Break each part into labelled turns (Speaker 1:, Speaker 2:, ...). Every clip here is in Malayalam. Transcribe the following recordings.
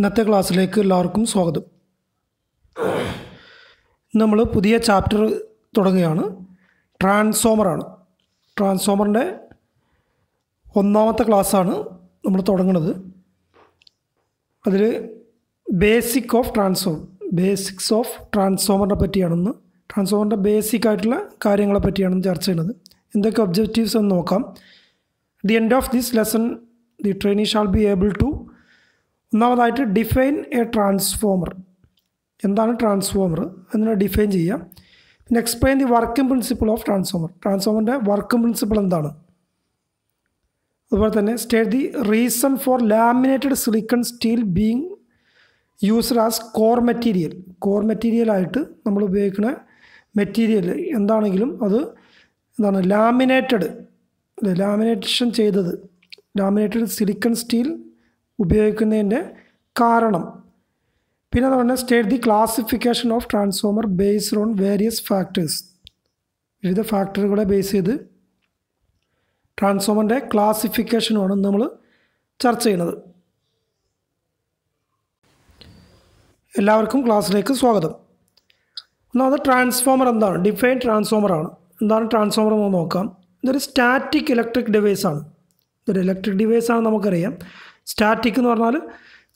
Speaker 1: ഇന്നത്തെ ക്ലാസ്സിലേക്ക് എല്ലാവർക്കും സ്വാഗതം നമ്മൾ പുതിയ ചാപ്റ്റർ തുടങ്ങുകയാണ് ട്രാൻസ്ഫോമറാണ് ട്രാൻസ്ഫോമറിൻ്റെ ഒന്നാമത്തെ ക്ലാസ്സാണ് നമ്മൾ തുടങ്ങുന്നത് അതിൽ basic of transform basics of ട്രാൻസ്ഫോമറിനെ പറ്റിയാണെന്ന് ട്രാൻസ്ഫോമറിൻ്റെ ബേസിക് ആയിട്ടുള്ള കാര്യങ്ങളെ പറ്റിയാണെന്ന് ചർച്ച ചെയ്യുന്നത് എന്തൊക്കെ ഒബ്ജക്റ്റീവ്സ് എന്ന് നോക്കാം the end of this lesson the trainee shall be able to ഒന്നാമതായിട്ട് ഡിഫൈൻ എ ട്രാൻസ്ഫോമർ എന്താണ് ട്രാൻസ്ഫോമർ എന്നിനെ ഡിഫൈൻ ചെയ്യാം പിന്നെ explain the working principle of transformer ട്രാൻസ്ഫോമറിൻ്റെ വർക്കിംഗ് പ്രിൻസിപ്പിൾ എന്താണ് അതുപോലെ തന്നെ state the reason for laminated silicon steel being used as core material core മെറ്റീരിയലായിട്ട് നമ്മൾ ഉപയോഗിക്കുന്ന മെറ്റീരിയൽ എന്താണെങ്കിലും അത് എന്താണ് ലാമിനേറ്റഡ് ലാമിനേഷൻ ചെയ്തത് ലാമിനേറ്റഡ് സിലിക്കൺ സ്റ്റീൽ ഉപയോഗിക്കുന്നതിൻ്റെ കാരണം പിന്നെ എന്ന് പറഞ്ഞാൽ state the classification of transformer based on various factors വിവിധ ഫാക്ടറുകളെ ബേസ് ചെയ്ത് ട്രാൻസ്ഫോമറിൻ്റെ ക്ലാസിഫിക്കേഷനുമാണ് നമ്മൾ ചർച്ച ചെയ്യുന്നത് എല്ലാവർക്കും ക്ലാസ്സിലേക്ക് സ്വാഗതം ഒന്നാമത് ട്രാൻസ്ഫോമർ എന്താണ് ഡിഫൈൻ ട്രാൻസ്ഫോമർ ആണ് എന്താണ് ട്രാൻസ്ഫോമർ എന്ന് നോക്കാം ഇതൊരു സ്റ്റാറ്റിക് ഇലക്ട്രിക് ഡിവൈസാണ് ഇതൊരു ഇലക്ട്രിക് ഡിവൈസാണ് നമുക്കറിയാം സ്റ്റാറ്റിക് എന്ന് പറഞ്ഞാൽ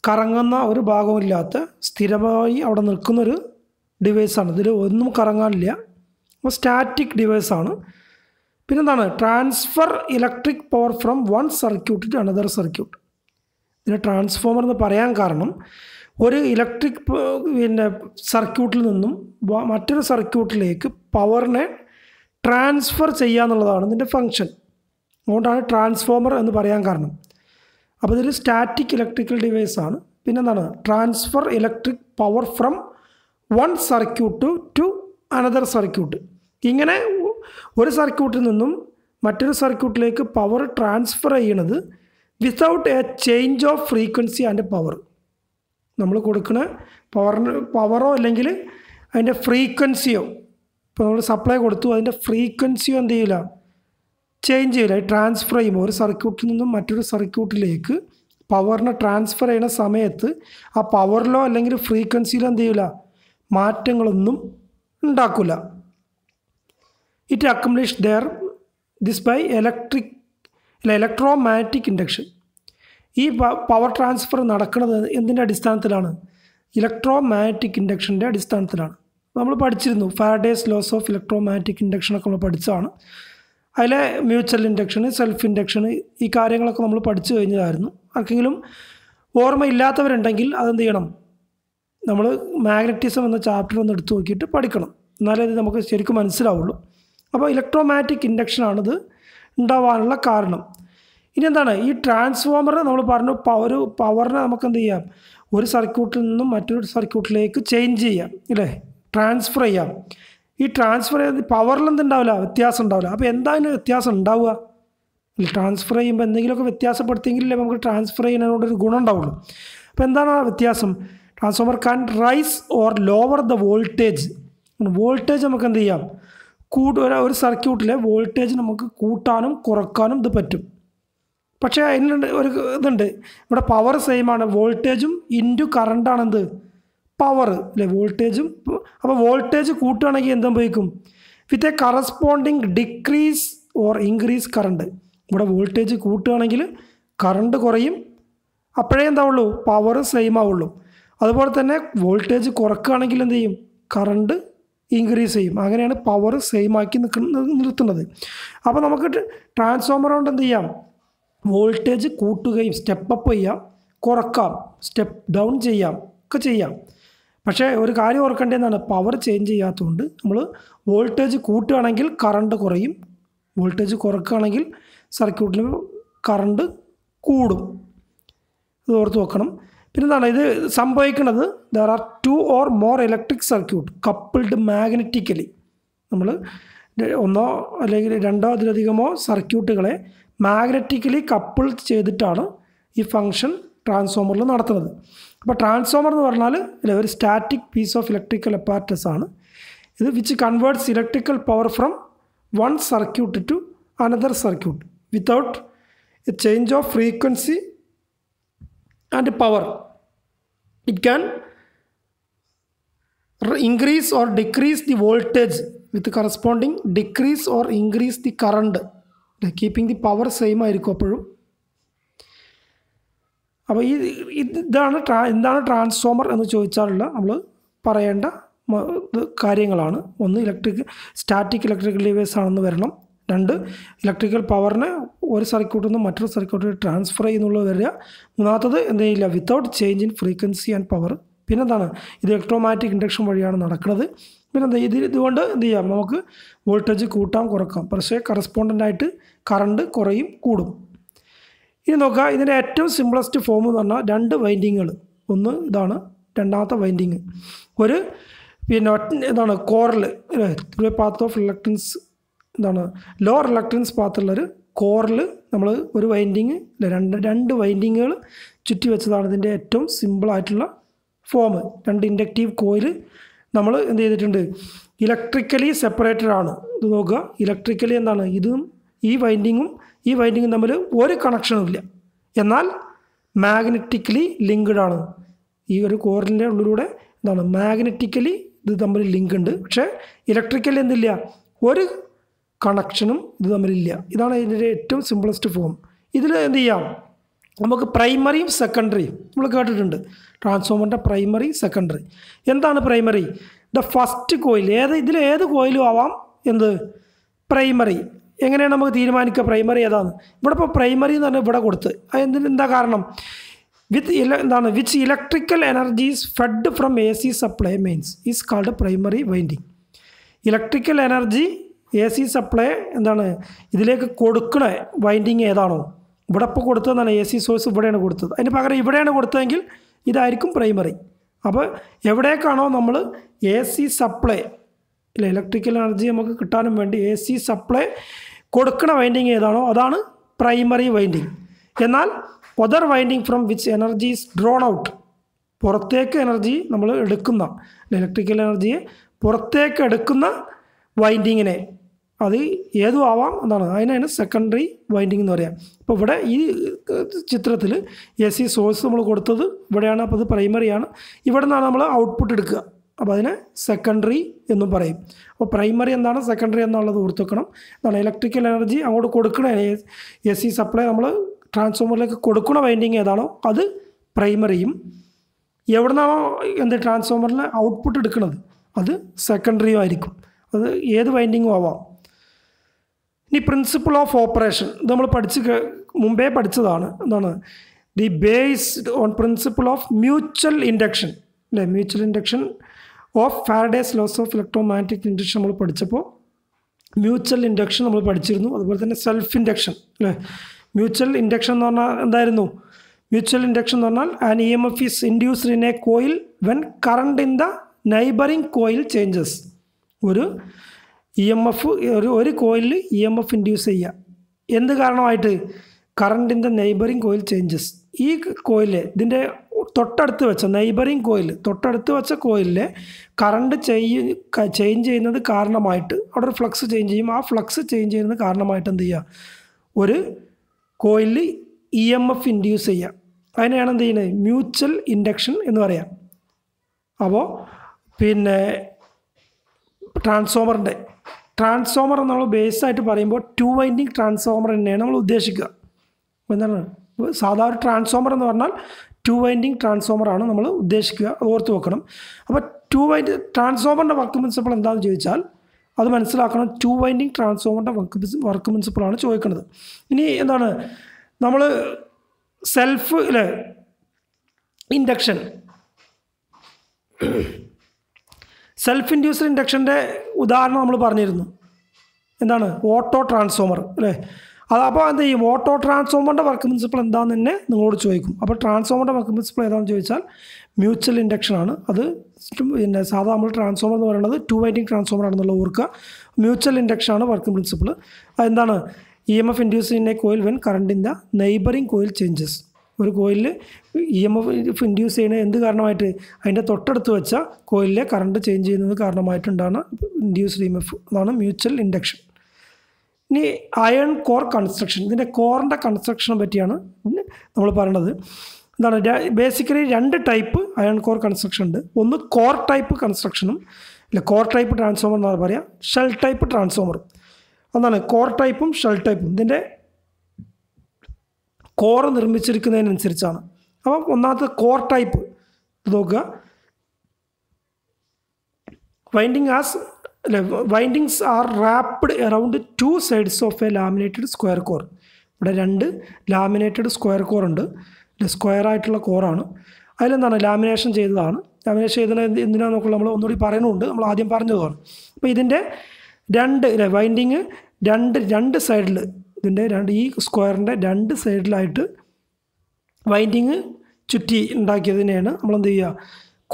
Speaker 1: കറങ്ങുന്ന ഒരു ഭാഗമില്ലാത്ത സ്ഥിരമായി അവിടെ നിൽക്കുന്നൊരു ഡിവൈസാണ് ഇതിൽ ഒന്നും കറങ്ങാനില്ല അപ്പോൾ സ്റ്റാറ്റിക് ഡിവൈസാണ് പിന്നെന്താണ് transfer electric power from one circuit to another circuit ഇതിന് ട്രാൻസ്ഫോമർ എന്ന് പറയാൻ കാരണം ഒരു ഇലക്ട്രിക് പിന്നെ സർക്യൂട്ടിൽ നിന്നും മറ്റൊരു സർക്യൂട്ടിലേക്ക് പവറിനെ ട്രാൻസ്ഫർ ചെയ്യുക എന്നുള്ളതാണ് ഇതിൻ്റെ ഫങ്ഷൻ അതുകൊണ്ടാണ് ട്രാൻസ്ഫോമർ എന്ന് പറയാൻ കാരണം അപ്പോൾ ഇതൊരു സ്റ്റാറ്റിക് ഇലക്ട്രിക്കൽ ഡിവൈസാണ് പിന്നെന്താണ് transfer electric power from one circuit to another circuit ഇങ്ങനെ ഒരു സർക്യൂട്ടിൽ നിന്നും മറ്റൊരു സർക്യൂട്ടിലേക്ക് പവർ ട്രാൻസ്ഫർ ചെയ്യണത് without a change of frequency and power നമ്മൾ കൊടുക്കുന്ന പവറിന് പവറോ അല്ലെങ്കിൽ അതിൻ്റെ ഫ്രീക്വൻസിയോ ഇപ്പോൾ നമ്മൾ സപ്ലൈ കൊടുത്തു അതിൻ്റെ ഫ്രീക്വൻസിയോ എന്ത് ചെയ്യില്ല ചേഞ്ച് ചെയ്യില്ല ട്രാൻസ്ഫർ ചെയ്യുമ്പോൾ ഒരു സർക്യൂട്ടിൽ നിന്നും മറ്റൊരു സർക്യൂട്ടിലേക്ക് പവറിനെ ട്രാൻസ്ഫർ ചെയ്യുന്ന സമയത്ത് ആ പവറിലോ അല്ലെങ്കിൽ ഫ്രീക്വൻസിയിലോ എന്ത് ചെയ്യില്ല മാറ്റങ്ങളൊന്നും ഉണ്ടാക്കില്ല it accomplish there this by electric അല്ല ഇലക്ട്രോമാറ്റിക് ഇൻഡക്ഷൻ ഈ പവർ ട്രാൻസ്ഫർ നടക്കുന്നത് എന്തിൻ്റെ അടിസ്ഥാനത്തിലാണ് ഇലക്ട്രോമാറ്റിക് ഇൻഡക്ഷൻ്റെ അടിസ്ഥാനത്തിലാണ് നമ്മൾ പഠിച്ചിരുന്നു Faraday's laws of electromagnetic induction ഒക്കെ നമ്മൾ പഠിച്ചതാണ് അതിലെ മ്യൂച്വൽ ഇൻഡക്ഷൻ സെൽഫ് ഇൻഡക്ഷൻ ഈ കാര്യങ്ങളൊക്കെ നമ്മൾ പഠിച്ചു കഴിഞ്ഞതായിരുന്നു ആർക്കെങ്കിലും ഓർമ്മയില്ലാത്തവരുണ്ടെങ്കിൽ അതെന്ത് ചെയ്യണം നമ്മൾ മാഗ്നറ്റിസം എന്ന ചാപ്റ്റർ ഒന്ന് എടുത്തു നോക്കിയിട്ട് പഠിക്കണം എന്നാലേ ഇത് നമുക്ക് ശരിക്കും മനസ്സിലാവുള്ളൂ അപ്പോൾ ഇലക്ട്രോമാറ്റിക് ഇൻഡക്ഷനാണിത് ഉണ്ടാവാനുള്ള കാരണം ഇനി എന്താണ് ഈ ട്രാൻസ്ഫോമർ നമ്മൾ പറഞ്ഞു ഒരു പവറിനെ നമുക്ക് എന്ത് ചെയ്യാം ഒരു സർക്യൂട്ടിൽ നിന്നും മറ്റൊരു സർക്യൂട്ടിലേക്ക് ചേഞ്ച് ചെയ്യാം ഇല്ലേ ട്രാൻസ്ഫർ ചെയ്യാം ഈ ട്രാൻസ്ഫർ ചെയ്ത് പവറിലെന്ത് ഉണ്ടാവില്ല വ്യത്യാസം ഉണ്ടാവില്ല അപ്പോൾ എന്താണ് വ്യത്യാസം ഉണ്ടാവുക ട്രാൻസ്ഫർ ചെയ്യുമ്പോൾ എന്തെങ്കിലുമൊക്കെ വ്യത്യാസപ്പെടുത്തിയെങ്കിലേ നമുക്ക് ട്രാൻസ്ഫർ ചെയ്യുന്നതിനോട് ഒരു ഗുണം ഉണ്ടാവുള്ളൂ അപ്പോൾ എന്താണ് ആ വ്യത്യാസം transformer can raise or lower the voltage voltage നമുക്ക് എന്ത് ചെയ്യാം കൂട്ട ഒരു സർക്യൂട്ടിലെ വോൾട്ടേജ് നമുക്ക് കൂട്ടാനും കുറക്കാനും ഇത് പറ്റും പക്ഷേ അതിനുണ്ട് ഒരു ഇതുണ്ട് ഇവിടെ പവർ സെയിമാണ് വോൾട്ടേജും ഇൻറ്റു കറണ്ടാണെന്ത് പവർ അല്ലെ വോൾട്ടേജും അപ്പോൾ വോൾട്ടേജ് കൂട്ടുകയാണെങ്കിൽ എന്തെങ്കിലും with a corresponding decrease or increase current ഇവിടെ വോൾട്ടേജ് കൂട്ടുകയാണെങ്കിൽ കറണ്ട് കുറയും അപ്പോഴേ എന്താവുള്ളൂ പവർ സെയിം ആവുള്ളൂ അതുപോലെ തന്നെ വോൾട്ടേജ് കുറക്കുകയാണെങ്കിൽ എന്ത് ചെയ്യും കറണ്ട് ഇൻക്രീസ് ചെയ്യും അങ്ങനെയാണ് പവർ സെയിം ആക്കി നിൽക്കുന്നത് നിർത്തുന്നത് അപ്പോൾ നമുക്ക് ട്രാൻസ്ഫോമർ കൊണ്ട് എന്ത് ചെയ്യാം വോൾട്ടേജ് കൂട്ടുകയും സ്റ്റെപ്പ് അപ്പ് ചെയ്യാം കുറക്കാം സ്റ്റെപ്പ് ഡൗൺ ചെയ്യാം ഒക്കെ ചെയ്യാം പക്ഷേ ഒരു കാര്യം ഓർക്കേണ്ടതെന്നാണ് പവർ ചേഞ്ച് ചെയ്യാത്തതുകൊണ്ട് നമ്മൾ വോൾട്ടേജ് കൂട്ടുകയാണെങ്കിൽ കറണ്ട് കുറയും വോൾട്ടേജ് കുറക്കുകയാണെങ്കിൽ സർക്യൂട്ടിൽ കറണ്ട് കൂടും ഇത് ഓർത്ത് വെക്കണം പിന്നെന്താണ് ഇത് സംഭവിക്കുന്നത് there are two or more electric circuit coupled magnetically നമ്മൾ ഒന്നോ അല്ലെങ്കിൽ രണ്ടോ അതിലധികമോ സർക്യൂട്ടുകളെ മാഗ്നറ്റിക്കലി കപ്പിൾ ചെയ്തിട്ടാണ് ഈ ഫങ്ഷൻ ട്രാൻസ്ഫോമറിൽ നടത്തുന്നത് അപ്പോൾ ട്രാൻസ്ഫോമർ എന്ന് പറഞ്ഞാൽ ഇല്ല ഒരു static piece of electrical apparatus ആണ് ഇത് which converts electrical power from one circuit to another circuit without a change of frequency and power it can increase or decrease the voltage with corresponding decrease or increase the current keeping the power same ആയിരിക്കും അപ്പോഴും അപ്പോൾ ഈ ഇതാണ് ട്രാ എന്താണ് ട്രാൻസ്ഫോമർ എന്ന് ചോദിച്ചാലുള്ള നമ്മൾ പറയേണ്ട കാര്യങ്ങളാണ് ഒന്ന് ഇലക്ട്രിക് സ്റ്റാറ്റിക് ഇലക്ട്രിക്കൽ ഡിവൈസ് ആണെന്ന് വരണം രണ്ട് ഇലക്ട്രിക്കൽ പവറിനെ ഒരു സർക്യൂട്ടിൽ നിന്ന് മറ്റൊരു സർക്യൂട്ടിൽ ട്രാൻസ്ഫർ ചെയ്യുന്നുള്ളത് വരിക മൂന്നാമത്തത് എന്തെയില്ല without change in frequency and power പിന്നെന്താണ് ഇത് ഇലക്ട്രോമാറ്റിക് ഇൻഡക്ഷൻ വഴിയാണ് നടക്കുന്നത് പിന്നെന്താ ഇത് ഇതുകൊണ്ട് എന്ത് ചെയ്യാം നമുക്ക് വോൾട്ടേജ് കൂട്ടാം കുറക്കാം പക്ഷേ കറസ്പോണ്ടൻ്റായിട്ട് കറണ്ട് കുറയും കൂടും ഇനി നോക്കുക ഇതിൻ്റെ ഏറ്റവും സിമ്പിളസ്റ്റ് ഫോം എന്ന് പറഞ്ഞാൽ രണ്ട് വൈൻഡിങ്ങുകൾ ഒന്ന് ഇതാണ് രണ്ടാമത്തെ വൈൻഡിങ് ഒരു പിന്നെ ഇതാണ് കോറൽ അല്ലേ പാത്ത് ഓഫ് റിലക്ടൻസ് എന്താണ് ലോ റിലക്ടൻസ് പാത്തുള്ളൊരു കോറൽ നമ്മൾ ഒരു വൈൻഡിങ് രണ്ട് രണ്ട് വൈൻഡിങ്ങുകൾ ചുറ്റി വെച്ചതാണ് ഇതിൻ്റെ ഏറ്റവും സിമ്പിളായിട്ടുള്ള ഫോം രണ്ട് ഇൻഡക്റ്റീവ് കോയിൽ നമ്മൾ എന്ത് ചെയ്തിട്ടുണ്ട് ഇലക്ട്രിക്കലി സെപ്പറേറ്റഡ് ആണ് ഇത് നോക്കുക ഇലക്ട്രിക്കലി എന്താണ് ഇതും ഈ വൈൻഡിങ്ങും ഈ വൈൻഡിങ്ങും തമ്മിൽ ഒരു കണക്ഷനുമില്ല എന്നാൽ മാഗ്നറ്റിക്കലി ലിങ്ക്ഡ് ആണ് ഈ ഒരു കോറിൻ്റെ ഉള്ളിലൂടെ എന്താണ് മാഗ്നറ്റിക്കലി ഇത് തമ്മിൽ ലിങ്ക് ഉണ്ട് പക്ഷേ ഇലക്ട്രിക്കലി എന്തില്ല ഒരു കണക്ഷനും ഇത് തമ്മിലില്ല ഇതാണ് ഇതിൻ്റെ ഏറ്റവും സിമ്പിളസ്റ്റ് ഫോം ഇതിൽ എന്ത് ചെയ്യാം നമുക്ക് പ്രൈമറിയും സെക്കൻഡറിയും നമ്മൾ കേട്ടിട്ടുണ്ട് ട്രാൻസ്ഫോമറിൻ്റെ പ്രൈമറി സെക്കൻഡറി എന്താണ് പ്രൈമറി ദ ഫസ്റ്റ് കോയിൽ ഏത് ഇതിൽ ഏത് കോയിലും ആവാം എന്ത് പ്രൈമറി എങ്ങനെയാണ് നമുക്ക് തീരുമാനിക്കുക പ്രൈമറി ഏതാന്ന് ഇവിടെ ഇപ്പോൾ പ്രൈമറി എന്ന് പറഞ്ഞാൽ ഇവിടെ കൊടുത്ത് എന്തിന് എന്താ കാരണം വിത്ത് ഇല എന്താണ് which electrical energies fed from A C supply mains is called primary winding electrical energy A C supply എന്താണ് ഇതിലേക്ക് കൊടുക്കണ വൈൻഡിങ് ഏതാണോ ഇവിടെ ഇപ്പോൾ കൊടുത്തതെന്നാണ് എ സി സോഴ്സ് ഇവിടെയാണ് കൊടുത്തത് അതിന് പകരം ഇവിടെയാണ് കൊടുത്തതെങ്കിൽ ഇതായിരിക്കും പ്രൈമറി അപ്പോൾ എവിടേക്കാണോ നമ്മൾ എ സി സപ്ലൈ അല്ലെ ഇലക്ട്രിക്കൽ എനർജി നമുക്ക് കിട്ടാനും വേണ്ടി എ സി സപ്ലൈ കൊടുക്കണ വൈൻഡിങ് ഏതാണോ അതാണ് പ്രൈമറി വൈൻഡിങ് എന്നാൽ other winding from which energy is drawn out പുറത്തേക്ക് എനർജി നമ്മൾ എടുക്കുന്ന ഇലക്ട്രിക്കൽ എനർജിയെ പുറത്തേക്ക് എടുക്കുന്ന വൈൻഡിങ്ങിനെ അത് ഏതു ആവാം എന്നാണ് അതിനാണ് സെക്കൻഡറി വൈൻഡിങ് എന്ന് പറയാം അപ്പോൾ ഇവിടെ ഈ ചിത്രത്തിൽ എ സി സോഴ്സ് നമ്മൾ കൊടുത്തത് ഇവിടെയാണ് അപ്പോൾ അത് പ്രൈമറിയാണ് ഇവിടെ നിന്നാണ് നമ്മൾ ഔട്ട്പുട്ട് എടുക്കുക അപ്പോൾ അതിനെ സെക്കൻഡറി എന്നും പറയും അപ്പോൾ പ്രൈമറി എന്താണ് സെക്കൻഡറി എന്നുള്ളത് ഓർത്തുക്കണം എന്താണ് ഇലക്ട്രിക്കൽ എനർജി അങ്ങോട്ട് കൊടുക്കണ എ സി സപ്ലൈ നമ്മൾ ട്രാൻസ്ഫോമറിലേക്ക് കൊടുക്കുന്ന വൈൻഡിങ് ഏതാണോ അത് പ്രൈമറിയും നിന്നാണോ എന്ത് ട്രാൻസ്ഫോമറിൽ ഔട്ട്പുട്ട് എടുക്കുന്നത് അത് സെക്കൻഡറിയും ആയിരിക്കും അത് ഏത് വൈൻഡിങ്ങും ആവാം ഇനി പ്രിൻസിപ്പിൾ ഓഫ് ഓപ്പറേഷൻ ഇത് നമ്മൾ പഠിച്ച് മുമ്പേ പഠിച്ചതാണ് എന്താണ് the based on principle of mutual induction അല്ലേ mutual induction of Faraday's laws of electromagnetic induction നമ്മൾ പഠിച്ചപ്പോൾ മ്യൂച്വൽ ഇൻഡക്ഷൻ നമ്മൾ പഠിച്ചിരുന്നു അതുപോലെ തന്നെ സെൽഫ് ഇൻഡക്ഷൻ അല്ലേ മ്യൂച്വൽ ഇൻഡക്ഷൻ എന്ന് പറഞ്ഞാൽ എന്തായിരുന്നു മ്യൂച്വൽ ഇൻഡക്ഷൻ എന്ന് പറഞ്ഞാൽ an E M F is induced in a coil when current in the neighbouring coil changes ഒരു ഇ എം എഫ് ഒരു ഒരു കോയിലിൽ ഇ എം എഫ് ഇൻഡ്യൂസ് ചെയ്യുക എന്ത് കാരണമായിട്ട് കറണ്ടിൻ്റെ നെയ്ബറിങ് കോയിൽ ചേഞ്ചസ് ഈ കോയിൽ ഇതിൻ്റെ തൊട്ടടുത്ത് വെച്ച നെയ്ബറിങ് കോയിൽ തൊട്ടടുത്ത് വെച്ച കോയിലിലെ കറണ്ട് ചെയ്യ ചേഞ്ച് ചെയ്യുന്നത് കാരണമായിട്ട് അവിടെ ഒരു ഫ്ലക്സ് ചേഞ്ച് ചെയ്യും ആ ഫ്ലക്സ് ചേഞ്ച് ചെയ്യുന്നത് കാരണമായിട്ട് എന്ത് ചെയ്യുക ഒരു കോയിലിൽ ഇ എം എഫ് ഇൻഡ്യൂസ് ചെയ്യുക അതിനെയാണ് എന്ത് ചെയ്യുന്നത് മ്യൂച്വൽ ഇൻഡക്ഷൻ എന്ന് പറയാം അപ്പോൾ പിന്നെ ട്രാൻസ്ഫോമറിൻ്റെ ട്രാൻസ്ഫോമർ നമ്മൾ ആയിട്ട് പറയുമ്പോൾ ടു വൈൻഡിങ് ട്രാൻസ്ഫോമർ തന്നെയാണ് നമ്മൾ ഉദ്ദേശിക്കുക എന്താണ് സാധാരണ ട്രാൻസ്ഫോമർ എന്ന് പറഞ്ഞാൽ ടു വൈൻഡിങ് ട്രാൻസ്ഫോമറാണ് നമ്മൾ ഉദ്ദേശിക്കുക അത് ഓർത്ത് വെക്കണം അപ്പോൾ ടു വൈൻഡ് ട്രാൻസ്ഫോമറിൻ്റെ വർക്ക് പ്രിൻസിപ്പിൾ എന്താണെന്ന് ചോദിച്ചാൽ അത് മനസ്സിലാക്കണം ടു വൈൻഡിങ് ട്രാൻസ്ഫോമറിൻ്റെ വർക്ക് വർക്ക് പ്രിൻസിപ്പളാണ് ചോദിക്കുന്നത് ഇനി എന്താണ് നമ്മൾ സെൽഫ് അല്ലേ ഇൻഡക്ഷൻ സെൽഫ് ഇൻഡ്യൂസ്ഡ് ഇൻഡക്ഷൻ്റെ ഉദാഹരണം നമ്മൾ പറഞ്ഞിരുന്നു എന്താണ് ഓട്ടോ ട്രാൻസ്ഫോമർ അല്ലേ അത് അപ്പോൾ എന്താ ഈ ഓട്ടോ ട്രാൻസ്ഫോമറിൻ്റെ വർക്ക് പ്രിൻസിപ്പിൾ എന്താണെന്ന് തന്നെ നിങ്ങളോട് ചോദിക്കും അപ്പോൾ ട്രാൻസ്ഫോമറിൻ്റെ വർക്ക് പ്രിൻസിപ്പിൾ ഏതാണെന്ന് ചോദിച്ചാൽ മ്യൂച്വൽ ഇൻഡക്ഷൻ ആണ് അത് പിന്നെ സാധാരണ നമ്മൾ ട്രാൻസ്ഫോമർ എന്ന് പറയുന്നത് ടു വൈൻഡിങ് ട്രാൻസ്ഫോമർ ആണെന്നുള്ള ഓർക്കുക മ്യൂച്വൽ ഇൻഡക്ഷൻ ആണ് വർക്ക് പ്രിൻസിപ്പിൾ എന്താണ് E M F induce in a coil when current in the neighbouring coil changes ഒരു കോയിലിൽ ഇ എം എഫ് ഇൻഡ്യൂസ് ചെയ്യുന്ന എന്ത് കാരണമായിട്ട് അതിൻ്റെ തൊട്ടടുത്ത് വെച്ച കോയിലിലെ കറണ്ട് ചേഞ്ച് ചെയ്യുന്നത് കാരണമായിട്ടുണ്ടാണ് ഇൻഡ്യൂസ്ഡ് ഇ എം എഫ് അതാണ് മ്യൂച്വൽ ഇൻഡക്ഷൻ ഇനി അയൺ കോർ കൺസ്ട്രക്ഷൻ ഇതിൻ്റെ കോറിൻ്റെ കൺസ്ട്രക്ഷനെ പറ്റിയാണ് നമ്മൾ പറയണത് എന്താണ് ബേസിക്കലി രണ്ട് ടൈപ്പ് അയൺ കോർ കൺസ്ട്രക്ഷൻ ഉണ്ട് ഒന്ന് കോർ ടൈപ്പ് കൺസ്ട്രക്ഷനും അല്ല കോർ ടൈപ്പ് ട്രാൻസ്ഫോമർ എന്നാണ് പറയുക ഷെൽ ടൈപ്പ് ട്രാൻസ്ഫോമറും അതാണ് കോർ ടൈപ്പും ഷെൽ ടൈപ്പും ഇതിൻ്റെ കോർ നിർമ്മിച്ചിരിക്കുന്നതിനനുസരിച്ചാണ് അപ്പം ഒന്നാമത്തെ കോർ ടൈപ്പ് നോക്കുക winding as windings are wrapped around two sides of a laminated square core ഇവിടെ രണ്ട് ലാമിനേറ്റഡ് സ്ക്വയർ കോർ ഉണ്ട് സ്ക്വയർ ആയിട്ടുള്ള കോറാണ് അതിലെന്താണ് ലാമിനേഷൻ ചെയ്തതാണ് ലാമിനേഷൻ ചെയ്തത് എന്തിനാണെന്ന് നമ്മൾ ഒന്നുകൂടി പറയുന്നുണ്ട് നമ്മൾ ആദ്യം പറഞ്ഞതാണ് അപ്പോൾ ഇതിൻ്റെ രണ്ട് അല്ലെ വൈൻഡിങ് രണ്ട് രണ്ട് സൈഡിൽ ഇതിൻ്റെ രണ്ട് ഈ സ്ക്വയറിൻ്റെ രണ്ട് സൈഡിലായിട്ട് വൈൻഡിങ് ചുറ്റി ഉണ്ടാക്കിയതിനെയാണ് നമ്മൾ എന്ത് ചെയ്യുക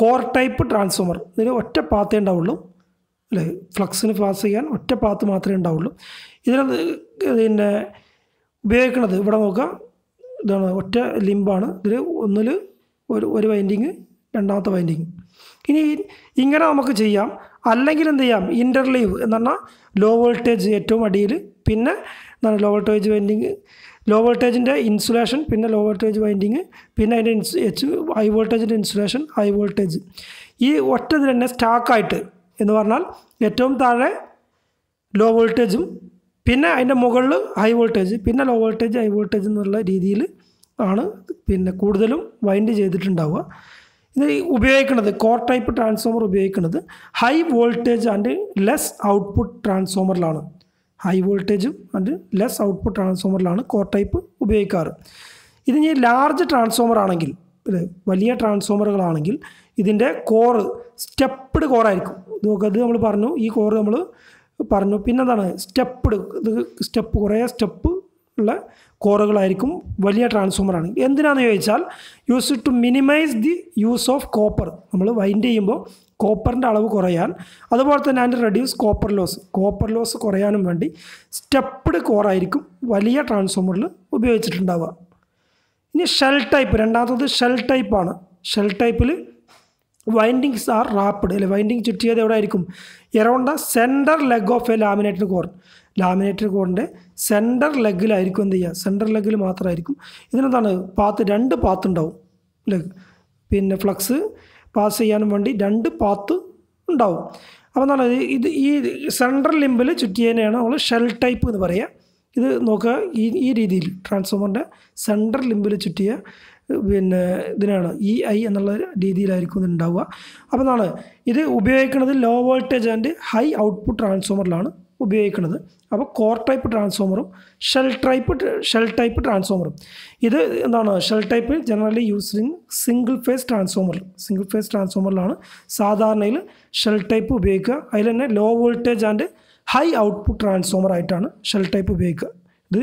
Speaker 1: കോർ ടൈപ്പ് ട്രാൻസ്ഫോമർ ഇതിന് ഒറ്റ പാത്തേ ഉണ്ടാവുള്ളൂ അല്ലേ ഫ്ലക്സിന് പാസ് ചെയ്യാൻ ഒറ്റ പാത്ത് മാത്രമേ ഉണ്ടാവുള്ളൂ ഇതിനത് പിന്നെ ഉപയോഗിക്കുന്നത് ഇവിടെ നോക്കുക ഇതാണ് ഒറ്റ ലിംബാണ് ഇതിൽ ഒന്നിൽ ഒരു ഒരു വൈൻഡിങ് രണ്ടാമത്തെ വൈൻഡിങ് ഇനി ഇങ്ങനെ നമുക്ക് ചെയ്യാം അല്ലെങ്കിൽ എന്ത് ചെയ്യാം ഇൻ്റർലീവ് എന്ന് പറഞ്ഞാൽ ലോ വോൾട്ടേജ് ഏറ്റവും അടിയിൽ പിന്നെ എന്താണ് ലോ വോൾട്ടേജ് വൈൻഡിങ് ലോ വോൾട്ടേജിൻ്റെ ഇൻസുലേഷൻ പിന്നെ ലോ വോൾട്ടേജ് വൈൻഡിങ് പിന്നെ അതിൻ്റെ ഇൻസു എച്ച് ഹൈ വോൾട്ടേജിൻ്റെ ഇൻസുലേഷൻ ഹൈ വോൾട്ടേജ് ഈ ഒറ്റ ഇതിൽ തന്നെ സ്റ്റാക്കായിട്ട് എന്ന് പറഞ്ഞാൽ ഏറ്റവും താഴെ ലോ വോൾട്ടേജും പിന്നെ അതിൻ്റെ മുകളിൽ ഹൈ വോൾട്ടേജ് പിന്നെ ലോ വോൾട്ടേജ് ഹൈ വോൾട്ടേജ് എന്നുള്ള രീതിയിൽ ആണ് പിന്നെ കൂടുതലും വൈൻഡ് ചെയ്തിട്ടുണ്ടാവുക ഇത് ഉപയോഗിക്കുന്നത് കോർ ടൈപ്പ് ട്രാൻസ്ഫോമർ ഉപയോഗിക്കുന്നത് high voltage and less output ട്രാൻസ്ഫോമറിലാണ് ഹൈ വോൾട്ടേജും ആൻഡ് ലെസ് ഔട്ട്പുട്ട് ട്രാൻസ്ഫോമറിലാണ് കോർ ടൈപ്പ് ഉപയോഗിക്കാറ് ഇത് ഇനി ലാർജ് ട്രാൻസ്ഫോമർ ആണെങ്കിൽ വലിയ ട്രാൻസ്ഫോമറുകളാണെങ്കിൽ ഇതിൻ്റെ കോറ് സ്റ്റെപ്പ്ഡ് കോറായിരിക്കും നോക്കുക ഇത് നമ്മൾ പറഞ്ഞു ഈ കോറ് നമ്മൾ പറഞ്ഞു പിന്നെ എന്താണ് സ്റ്റെപ്പ് ഇത് സ്റ്റെപ്പ് കുറേ സ്റ്റെപ്പ് ഉള്ള കോറുകളായിരിക്കും വലിയ ട്രാൻസ്ഫോമറാണ് എന്തിനാണെന്ന് ചോദിച്ചാൽ use to minimise the use of copper നമ്മൾ വൈൻഡ് ചെയ്യുമ്പോൾ കോപ്പറിൻ്റെ അളവ് കുറയാൻ അതുപോലെ തന്നെ അതിൻ്റെ reduce copper loss copper loss കുറയാനും വേണ്ടി സ്റ്റെപ്പ്ഡ് കോറായിരിക്കും വലിയ ട്രാൻസ്ഫോമറിൽ ഉപയോഗിച്ചിട്ടുണ്ടാവുക ഇനി ഷെൽ ടൈപ്പ് രണ്ടാമത്തത് ഷെൽ ടൈപ്പാണ് ഷെൽ ടൈപ്പിൽ വൈൻഡിങ്സ് ആർ റാപ്പിഡ് അല്ലെ വൈൻഡിങ് ചുറ്റിയത് എവിടെ ആയിരിക്കും around centre leg of a laminated core laminated കോറിൻ്റെ സെൻറ്റർ ലെഗിലായിരിക്കും എന്ത് ചെയ്യുക സെൻറ്റർ ലെഗിൽ മാത്രമായിരിക്കും ഇതിനെന്താണ് പാത്ത് രണ്ട് പാത്ത് ഉണ്ടാവും ലെഗ് പിന്നെ ഫ്ലക്സ് പാസ് ചെയ്യാനും വേണ്ടി രണ്ട് പാത്ത് ഉണ്ടാവും അപ്പോൾ എന്താണ് ഇത് ഈ സെൻട്രൽ ലിമ്പിൽ ചുറ്റിയതിനെയാണ് നമ്മൾ ഷെൽ ടൈപ്പ് എന്ന് പറയുക ഇത് നോക്കുക ഈ ഈ രീതിയിൽ ട്രാൻസ്ഫോമറിൻ്റെ സെൻട്രൽ ലിമ്പിൽ ചുറ്റിയ പിന്നെ ഇതിനാണ് ഇ e ഐ എന്നുള്ള രീതിയിലായിരിക്കും ഉണ്ടാവുക അപ്പോൾ നാളെ ഇത് ഉപയോഗിക്കുന്നത് low voltage and high output ട്രാൻസ്ഫോമറിലാണ് ഉപയോഗിക്കുന്നത് അപ്പോൾ കോർ ടൈപ്പ് ട്രാൻസ്ഫോമറും ഷെൽ ടൈപ്പ് ഷെൽ ടൈപ്പ് ട്രാൻസ്ഫോമറും ഇത് എന്താണ് shell type generally use in single phase ട്രാൻസ്ഫോമറിൽ സിംഗിൾ ഫേസ് ട്രാൻസ്ഫോമറിലാണ് സാധാരണയിൽ ഷെൽ ടൈപ്പ് ഉപയോഗിക്കുക അതിൽ തന്നെ low voltage and high output transformer ആയിട്ടാണ് ഷെൽ ടൈപ്പ് ഉപയോഗിക്കുക ഇത്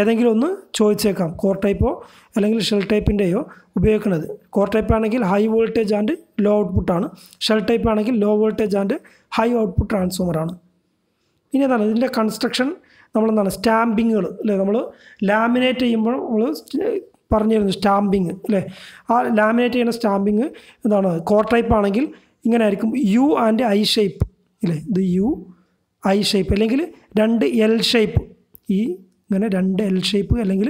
Speaker 1: ഏതെങ്കിലും ഒന്ന് ചോദിച്ചേക്കാം കോർ ടൈപ്പോ അല്ലെങ്കിൽ ഷെൽ ടൈപ്പിൻ്റെയോ ഉപയോഗിക്കുന്നത് കോർ ടൈപ്പ് ആണെങ്കിൽ ഹൈ വോൾട്ടേജ് ആൻഡ് ലോ ആണ് ഷെൽ ടൈപ്പ് ആണെങ്കിൽ low voltage and high output ട്രാൻസ്ഫോമറാണ് ഇനി എന്താണ് ഇതിൻ്റെ കൺസ്ട്രക്ഷൻ നമ്മളെന്താണ് സ്റ്റാമ്പിങ്ങുകൾ അല്ലേ നമ്മൾ ലാമിനേറ്റ് ചെയ്യുമ്പോൾ നമ്മൾ പറഞ്ഞിരുന്നു സ്റ്റാമ്പിങ് അല്ലേ ആ ലാമിനേറ്റ് ചെയ്യുന്ന സ്റ്റാമ്പിങ് എന്താണ് കോർ ടൈപ്പ് ആണെങ്കിൽ ഇങ്ങനെ ആയിരിക്കും യു ആൻഡ് ഐ ഷേപ്പ് ഇല്ലേ ഇത് യു ഐ ഷേപ്പ് അല്ലെങ്കിൽ രണ്ട് എൽ ഷേപ്പ് ഈ ഇങ്ങനെ രണ്ട് എൽ ഷേപ്പ് അല്ലെങ്കിൽ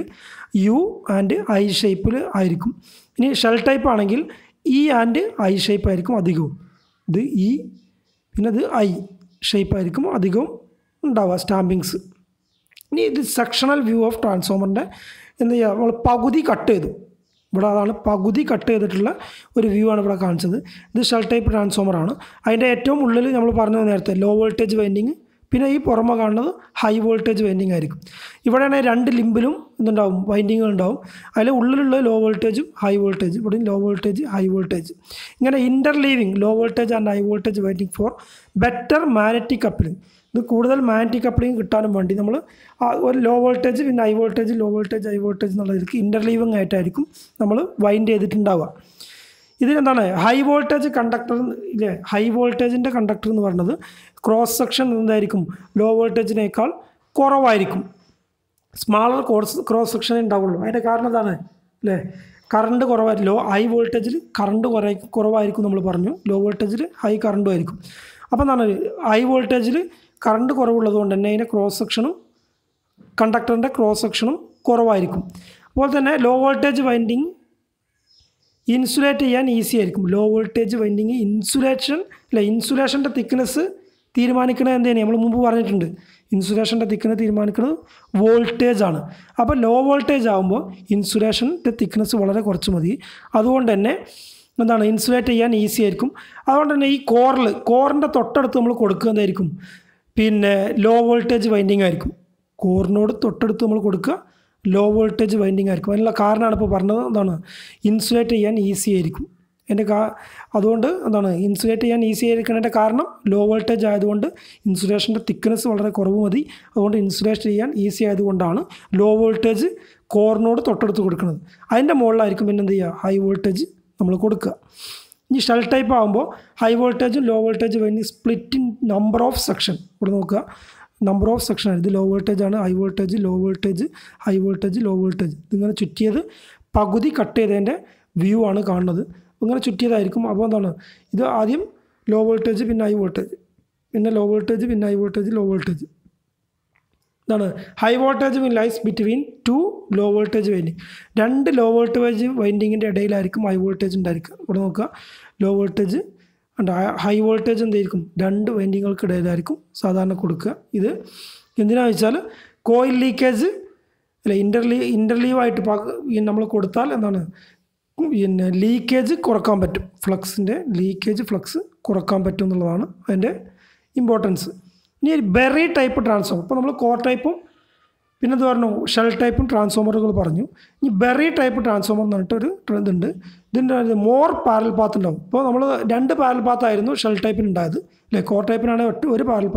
Speaker 1: യു ആൻഡ് ഐ ഷേപ്പിൽ ആയിരിക്കും ഇനി ഷെൽ ടൈപ്പ് ആണെങ്കിൽ ഇ ആൻഡ് ഐ ഷേപ്പ് ആയിരിക്കും അധികവും ഇത് ഇ e, പിന്നെ അത് ഐ ഷേപ്പ് ആയിരിക്കും അധികവും ഉണ്ടാവുക സ്റ്റാമ്പിങ്സ് ഇനി ഇത് സെക്ഷണൽ വ്യൂ ഓഫ് ട്രാൻസ്ഫോമറിൻ്റെ എന്ത് ചെയ്യുക നമ്മൾ പകുതി കട്ട് ചെയ്തു ഇവിടെ അതാണ് പകുതി കട്ട് ചെയ്തിട്ടുള്ള ഒരു വ്യൂ ആണ് ഇവിടെ കാണിച്ചത് ഇത് ഷെൽ ടൈപ്പ് ട്രാൻസ്ഫോമറാണ് അതിൻ്റെ ഏറ്റവും ഉള്ളിൽ നമ്മൾ പറഞ്ഞത് നേരത്തെ ലോ വോൾട്ടേജ് വൈൻഡിങ് പിന്നെ ഈ പുറമെ കാണുന്നത് ഹൈ വോൾട്ടേജ് വൈൻഡിങ് ആയിരിക്കും ഇവിടെയാണെങ്കിൽ രണ്ട് ലിമ്പിലും ഇതുണ്ടാവും വൈൻഡിങ്ങുകൾ ഉണ്ടാവും അതിൽ ഉള്ളിലുള്ള ലോ വോൾട്ടേജും ഹൈ വോൾട്ടേജ് ഇവിടെ ലോ വോൾട്ടേജ് ഹൈ വോൾട്ടേജ് ഇങ്ങനെ interleaving low voltage and high voltage winding for better magnetic coupling ഇത് കൂടുതൽ മാഗ്നറ്റിക് കപ്ലിംഗ് കിട്ടാനും വേണ്ടി നമ്മൾ ഒരു ലോ വോൾട്ടേജ് പിന്നെ high voltage low voltage high voltage എന്നുള്ള രീതിക്ക് ഇൻ്റർലീവിങ് ആയിട്ടായിരിക്കും നമ്മൾ വൈൻഡ് ചെയ്തിട്ടുണ്ടാവുക ഇതിനെന്താണ് ഹൈ വോൾട്ടേജ് കണ്ടക്ടർ ഇല്ലേ ഹൈ വോൾട്ടേജിൻ്റെ കണ്ടക്ടർ എന്ന് പറയുന്നത് ക്രോസ് സെക്ഷൻ എന്തായിരിക്കും ലോ വോൾട്ടേജിനേക്കാൾ കുറവായിരിക്കും സ്മാളർ ക്രോസ് ക്രോസ് സെക്ഷൻ ഉണ്ടാവുള്ളൂ അതിൻ്റെ കാരണം എന്താണ് അല്ലേ കറണ്ട് കുറവായിരിക്കും ലോ ഹൈ വോൾട്ടേജിൽ കറണ്ട് കുറേ കുറവായിരിക്കും നമ്മൾ പറഞ്ഞു ലോ വോൾട്ടേജിൽ ഹൈ കറണ്ടും ആയിരിക്കും അപ്പോൾ എന്താണ് ഹൈ വോൾട്ടേജിൽ കറണ്ട് കുറവുള്ളത് കൊണ്ട് തന്നെ അതിൻ്റെ ക്രോസ് സെക്ഷനും കണ്ടക്ടറിൻ്റെ ക്രോസ് സെക്ഷനും കുറവായിരിക്കും അതുപോലെ തന്നെ ലോ വോൾട്ടേജ് വൈൻഡിങ് ഇൻസുലേറ്റ് ചെയ്യാൻ ഈസി ആയിരിക്കും ലോ വോൾട്ടേജ് വൈൻഡിങ് ഇൻസുലേഷൻ അല്ല ഇൻസുലേഷൻ്റെ തിക്നെസ് തീരുമാനിക്കുന്നത് എന്താണ് നമ്മൾ മുമ്പ് പറഞ്ഞിട്ടുണ്ട് ഇൻസുലേഷൻ്റെ തിക്നെസ് തീരുമാനിക്കുന്നത് വോൾട്ടേജ് ആണ് അപ്പോൾ ലോ വോൾട്ടേജ് ആകുമ്പോൾ ഇൻസുലേഷൻ്റെ തിക്നെസ് വളരെ കുറച്ച് മതി അതുകൊണ്ട് തന്നെ എന്താണ് ഇൻസുലേറ്റ് ചെയ്യാൻ ഈസി ആയിരിക്കും അതുകൊണ്ട് തന്നെ ഈ കോറിൽ കോറിൻ്റെ തൊട്ടടുത്ത് നമ്മൾ കൊടുക്കുന്നതായിരിക്കും പിന്നെ ലോ വോൾട്ടേജ് വൈൻഡിങ് ആയിരിക്കും കോറിനോട് തൊട്ടടുത്ത് നമ്മൾ കൊടുക്കുക ലോ വോൾട്ടേജ് വൈൻഡിങ് ആയിരിക്കും അതിനുള്ള കാരണമാണ് ഇപ്പോൾ പറഞ്ഞത് എന്താണ് ഇൻസുലേറ്റ് ചെയ്യാൻ ഈസി ആയിരിക്കും എൻ്റെ കാ അതുകൊണ്ട് എന്താണ് ഇൻസുലേറ്റ് ചെയ്യാൻ ഈസി ആയിരിക്കുന്നതിൻ്റെ കാരണം ലോ വോൾട്ടേജ് ആയതുകൊണ്ട് ഇൻസുലേഷൻ്റെ തിക്നെസ് വളരെ കുറവ് മതി അതുകൊണ്ട് ഇൻസുലേഷൻ ചെയ്യാൻ ഈസി ആയതുകൊണ്ടാണ് ലോ വോൾട്ടേജ് കോറിനോട് തൊട്ടടുത്ത് കൊടുക്കുന്നത് അതിൻ്റെ മുകളിലായിരിക്കും പിന്നെ എന്ത് ചെയ്യുക ഹൈ വോൾട്ടേജ് നമ്മൾ കൊടുക്കുക ഇനി ഷെൽ ടൈപ്പ് ആകുമ്പോൾ ഹൈ വോൾട്ടേജും ലോ വോൾട്ടേജ് വേണ്ടി split in number of section ഇവിടെ നോക്കുക നമ്പർ ഓഫ് സെക്ഷൻ ഇത് ലോ വോൾട്ടേജ് ആണ് high voltage low voltage high voltage low voltage ഇതിങ്ങനെ ചുറ്റിയത് പകുതി കട്ട് ചെയ്തതിൻ്റെ വ്യൂ ആണ് കാണുന്നത് ഇങ്ങനെ ചുറ്റിയതായിരിക്കും അപ്പോൾ എന്താണ് ഇത് ആദ്യം ലോ വോൾട്ടേജ് പിന്നെ ഹൈ വോൾട്ടേജ് പിന്നെ ലോ വോൾട്ടേജ് പിന്നെ ഹൈ വോൾട്ടേജ് ലോ വോൾട്ടേജ് ഇതാണ് high voltage lies between two low voltage winding രണ്ട് ലോ വോൾട്ടേജ് വൈൻഡിങ്ങിൻ്റെ ഇടയിലായിരിക്കും ഹൈ വോൾട്ടേജ് ഉണ്ടായിരിക്കുക ഇവിടെ നോക്കുക ലോ വോൾട്ടേജ് കണ്ട ഹൈ വോൾട്ടേജ് എന്തായിരിക്കും രണ്ട് വെൻഡിങ്ങൾക്കിടയിലായിരിക്കും സാധാരണ കൊടുക്കുക ഇത് എന്തിനാ വെച്ചാൽ കോയിൽ ലീക്കേജ് അല്ല ഇൻ്റർലീ ഇൻ്റർലീവായിട്ട് നമ്മൾ കൊടുത്താൽ എന്താണ് പിന്നെ ലീക്കേജ് കുറക്കാൻ പറ്റും ഫ്ലക്സിൻ്റെ ലീക്കേജ് ഫ്ലക്സ് കുറക്കാൻ പറ്റും എന്നുള്ളതാണ് അതിൻ്റെ ഇമ്പോർട്ടൻസ് ഇനി ബെറി ടൈപ്പ് ട്രാൻസ്ഫോം അപ്പോൾ നമ്മൾ കോർ ടൈപ്പും പിന്നെ എന്ന് പറഞ്ഞു ഷെൽ ടൈപ്പും ട്രാൻസ്ഫോമറുകൾ പറഞ്ഞു ഇനി ബെറി ടൈപ്പ് ട്രാൻസ്ഫോമർ എന്ന് പറഞ്ഞിട്ടൊരു ഇതുണ്ട് ഇതിൻ്റെ മോർ പാരൽ പാത്ത് ഉണ്ടാവും ഇപ്പോൾ നമ്മൾ രണ്ട് പാരൽ പാത്തായിരുന്നു ഷെൽ ടൈപ്പിന് ഉണ്ടായത് അല്ലേ കോർ ടൈപ്പിനാണെങ്കിൽ ഒറ്റ ഒരു പാരൽ